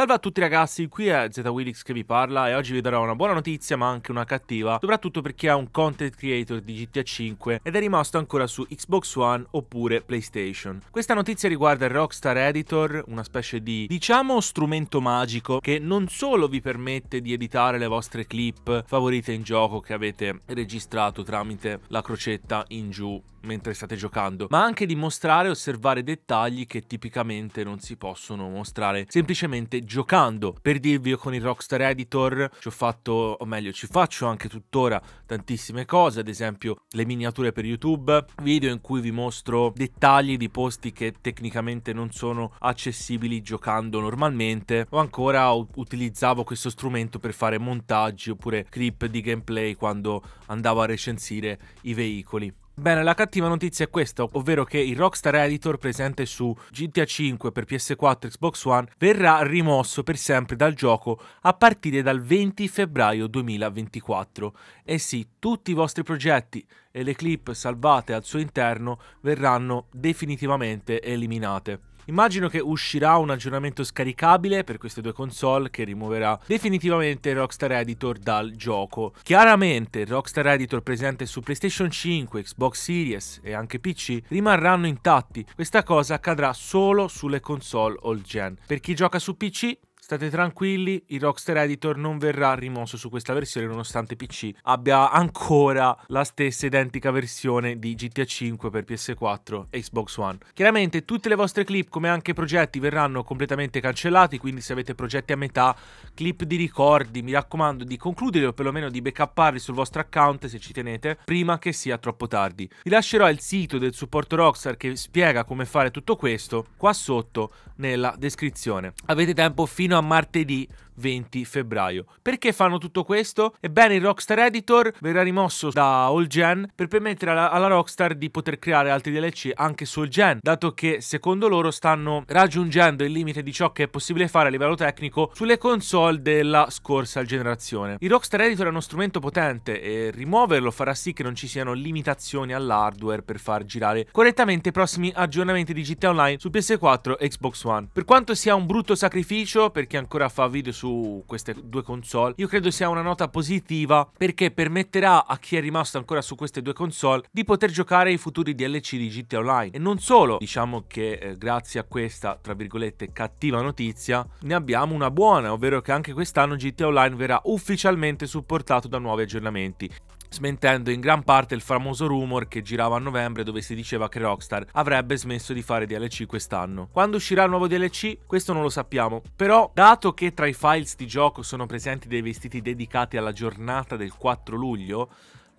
Salve a tutti ragazzi, qui è ZWillix che vi parla e oggi vi darò una buona notizia ma anche una cattiva, soprattutto per chi è un content creator di GTA 5 ed è rimasto ancora su Xbox One oppure PlayStation. Questa notizia riguarda il Rockstar Editor, una specie di, diciamo, strumento magico che non solo vi permette di editare le vostre clip favorite in gioco che avete registrato tramite la crocetta in giù mentre state giocando, ma anche di mostrare e osservare dettagli che tipicamente non si possono mostrare semplicemente giocando. Per dirvi, con il Rockstar Editor ci ho fatto, o meglio, ci faccio anche tuttora tantissime cose, ad esempio le miniature per YouTube, video in cui vi mostro dettagli di posti che tecnicamente non sono accessibili giocando normalmente, o ancora utilizzavo questo strumento per fare montaggi oppure clip di gameplay quando andavo a recensire i veicoli. Bene, la cattiva notizia è questa, ovvero che il Rockstar Editor presente su GTA 5 per PS4 e Xbox One verrà rimosso per sempre dal gioco a partire dal 20 febbraio 2024. E eh sì, tutti i vostri progetti e le clip salvate al suo interno verranno definitivamente eliminate. Immagino che uscirà un aggiornamento scaricabile per queste due console che rimuoverà definitivamente Rockstar Editor dal gioco. Chiaramente Rockstar Editor presente su PlayStation 5, Xbox Series e anche PC rimarranno intatti. Questa cosa accadrà solo sulle console old gen. Per chi gioca su PC State tranquilli, il Rockstar Editor non verrà rimosso su questa versione nonostante PC abbia ancora la stessa identica versione di GTA 5 per PS4 e Xbox One. Chiaramente tutte le vostre clip come anche progetti verranno completamente cancellati, quindi se avete progetti a metà, clip di ricordi, mi raccomando di concluderli o perlomeno di backupparli sul vostro account se ci tenete, prima che sia troppo tardi. Vi lascerò il sito del supporto Rockstar che spiega come fare tutto questo qua sotto nella descrizione. Avete tempo fino a martedì 20 febbraio. Perché fanno tutto questo? Ebbene il Rockstar Editor verrà rimosso da All Gen per permettere alla, alla Rockstar di poter creare altri DLC anche su All Gen, dato che secondo loro stanno raggiungendo il limite di ciò che è possibile fare a livello tecnico sulle console della scorsa generazione. Il Rockstar Editor è uno strumento potente e rimuoverlo farà sì che non ci siano limitazioni all'hardware per far girare correttamente i prossimi aggiornamenti di GTA Online su PS4 e Xbox One. Per quanto sia un brutto sacrificio per chi ancora fa video su queste due console, io credo sia una nota positiva perché permetterà a chi è rimasto ancora su queste due console di poter giocare i futuri DLC di GTA Online. E non solo, diciamo che eh, grazie a questa, tra virgolette, cattiva notizia, ne abbiamo una buona, ovvero che anche quest'anno GTA Online verrà ufficialmente supportato da nuovi aggiornamenti smentendo in gran parte il famoso rumor che girava a novembre dove si diceva che Rockstar avrebbe smesso di fare DLC quest'anno. Quando uscirà il nuovo DLC? Questo non lo sappiamo, però dato che tra i files di gioco sono presenti dei vestiti dedicati alla giornata del 4 luglio,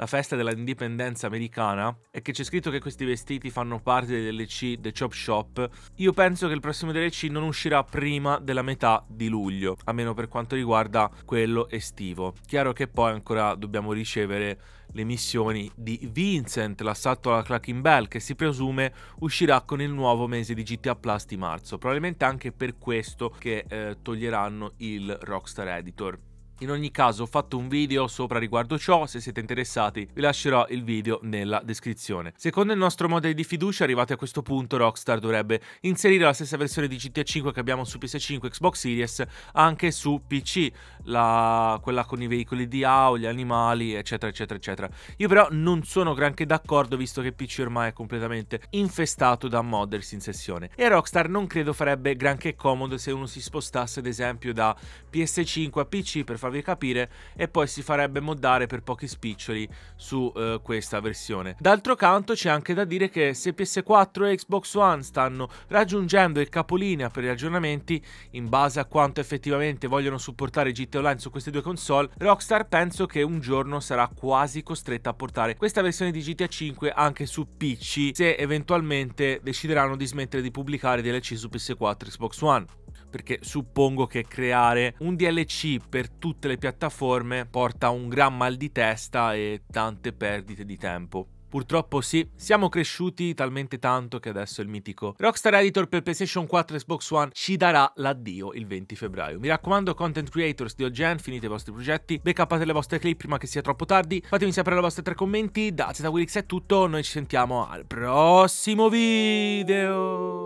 la festa dell'indipendenza americana e che c'è scritto che questi vestiti fanno parte dell'LC The Chop Shop, io penso che il prossimo DLC non uscirà prima della metà di luglio, almeno per quanto riguarda quello estivo. Chiaro che poi ancora dobbiamo ricevere le missioni di Vincent, l'assalto alla Clacking Bell, che si presume uscirà con il nuovo mese di GTA Plus di marzo. Probabilmente anche per questo che eh, toglieranno il Rockstar Editor. In ogni caso ho fatto un video sopra riguardo ciò, se siete interessati vi lascerò il video nella descrizione. Secondo il nostro modello di fiducia arrivati a questo punto Rockstar dovrebbe inserire la stessa versione di GTA 5 che abbiamo su PS5 Xbox Series anche su PC, la... quella con i veicoli di AO, gli animali eccetera eccetera eccetera. Io però non sono granché d'accordo visto che PC ormai è completamente infestato da modders in sessione e Rockstar non credo farebbe granché comodo se uno si spostasse ad esempio da PS5 a PC per far farvi capire e poi si farebbe moddare per pochi spiccioli su eh, questa versione. D'altro canto c'è anche da dire che se PS4 e Xbox One stanno raggiungendo il capolinea per gli aggiornamenti in base a quanto effettivamente vogliono supportare GTA Online su queste due console, Rockstar penso che un giorno sarà quasi costretta a portare questa versione di GTA 5 anche su PC se eventualmente decideranno di smettere di pubblicare DLC su PS4 e Xbox One perché suppongo che creare un DLC per tutte le piattaforme porta un gran mal di testa e tante perdite di tempo. Purtroppo sì, siamo cresciuti talmente tanto che adesso il mitico Rockstar Editor per PlayStation 4 e Xbox One ci darà l'addio il 20 febbraio. Mi raccomando, content creators di Ogen, finite i vostri progetti, backuppate le vostre clip prima che sia troppo tardi, fatemi sapere le vostre tre commenti, da ZWX è tutto, noi ci sentiamo al prossimo video!